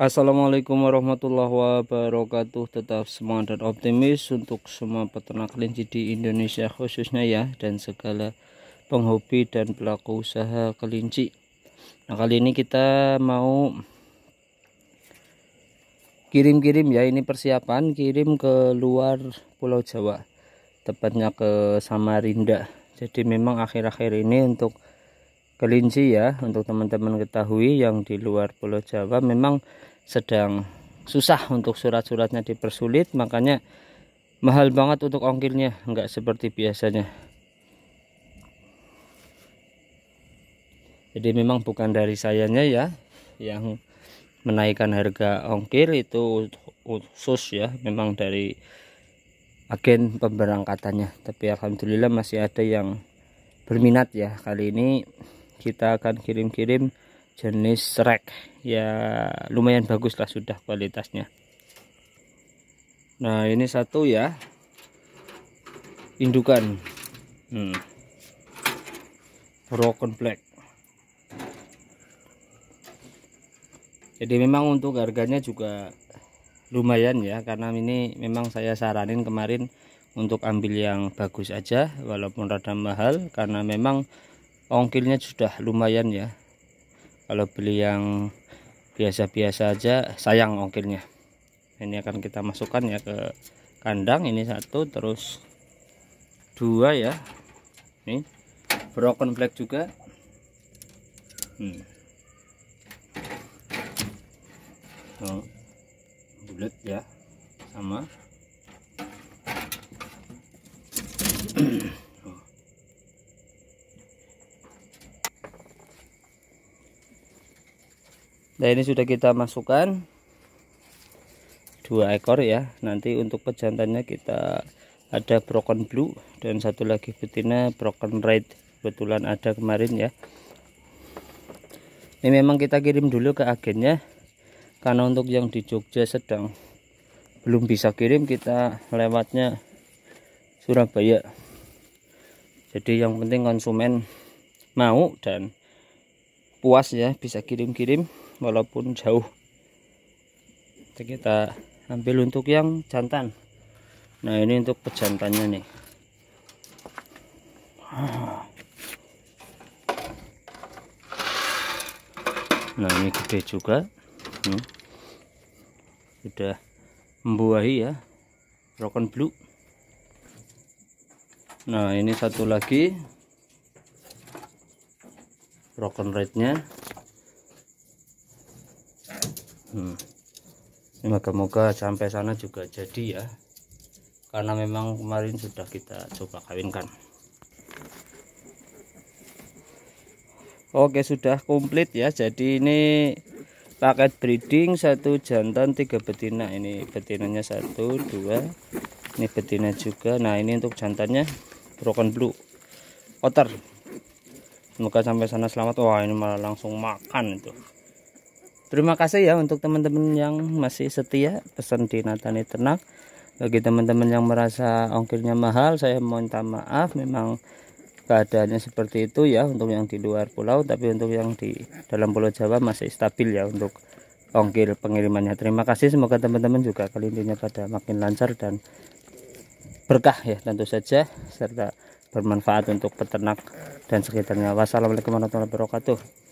Assalamualaikum warahmatullahi wabarakatuh Tetap semangat dan optimis untuk semua peternak kelinci di Indonesia khususnya ya Dan segala penghobi dan pelaku usaha kelinci Nah kali ini kita mau kirim-kirim ya ini persiapan kirim ke luar pulau Jawa tepatnya ke Samarinda jadi memang akhir-akhir ini untuk kelinci ya untuk teman-teman ketahui yang di luar pulau Jawa memang sedang susah untuk surat-suratnya dipersulit makanya mahal banget untuk ongkirnya nggak seperti biasanya jadi memang bukan dari sayanya ya yang menaikkan harga ongkir itu khusus ya memang dari agen pemberangkatannya tapi alhamdulillah masih ada yang berminat ya kali ini kita akan kirim-kirim jenis rek ya lumayan bagus lah sudah kualitasnya nah ini satu ya indukan hmm. broken black jadi memang untuk harganya juga lumayan ya karena ini memang saya saranin kemarin untuk ambil yang bagus aja walaupun rada mahal karena memang ongkirnya sudah lumayan ya kalau beli yang biasa-biasa aja sayang ongkirnya ini akan kita masukkan ya ke kandang ini satu terus dua ya ini broken black juga hmm. oh, bulat ya sama nah ini sudah kita masukkan dua ekor ya nanti untuk pejantannya kita ada broken blue dan satu lagi betina broken red kebetulan ada kemarin ya ini memang kita kirim dulu ke agennya karena untuk yang di Jogja sedang belum bisa kirim kita lewatnya Surabaya jadi yang penting konsumen mau dan puas ya bisa kirim-kirim walaupun jauh kita ambil untuk yang jantan nah ini untuk pejantannya nih nah ini gede juga ini hmm. sudah membuahi ya broken blue nah ini satu lagi broken rate-nya. Hmm. Ini moga-moga sampai sana juga jadi ya. Karena memang kemarin sudah kita coba kawinkan. Oke, sudah komplit ya. Jadi ini paket breeding satu jantan tiga betina ini betinanya satu dua ini betina juga nah ini untuk jantannya broken blue otter semoga sampai sana selamat wah ini malah langsung makan itu terima kasih ya untuk teman-teman yang masih setia pesan di Natani Ternak bagi teman-teman yang merasa ongkirnya mahal saya minta maaf memang keadaannya seperti itu ya untuk yang di luar pulau tapi untuk yang di dalam pulau Jawa masih stabil ya untuk ongkir pengirimannya terima kasih semoga teman-teman juga kelintinya pada makin lancar dan berkah ya tentu saja serta bermanfaat untuk peternak dan sekitarnya wassalamualaikum warahmatullahi wabarakatuh